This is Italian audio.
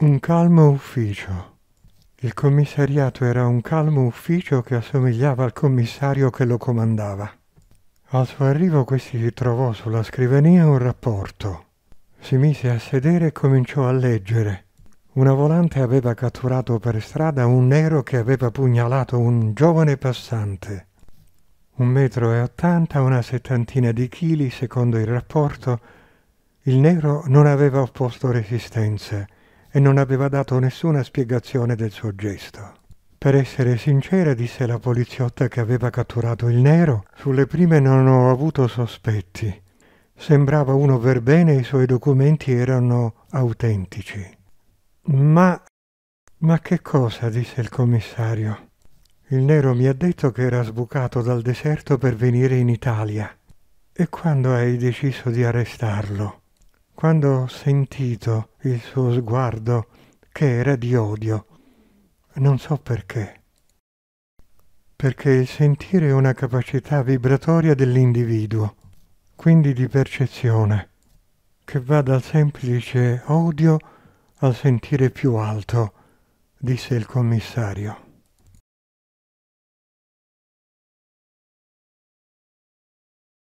Un calmo ufficio. Il commissariato era un calmo ufficio che assomigliava al commissario che lo comandava. Al suo arrivo questi trovò sulla scrivania un rapporto. Si mise a sedere e cominciò a leggere. Una volante aveva catturato per strada un nero che aveva pugnalato un giovane passante. Un metro e ottanta, una settantina di chili, secondo il rapporto, il nero non aveva opposto resistenze e non aveva dato nessuna spiegazione del suo gesto. Per essere sincera, disse la poliziotta che aveva catturato il nero, sulle prime non ho avuto sospetti. Sembrava uno verbene e i suoi documenti erano autentici. Ma... ma che cosa? disse il commissario. Il nero mi ha detto che era sbucato dal deserto per venire in Italia. E quando hai deciso di arrestarlo? quando ho sentito il suo sguardo che era di odio. Non so perché. Perché il sentire è una capacità vibratoria dell'individuo, quindi di percezione, che va dal semplice odio al sentire più alto, disse il commissario.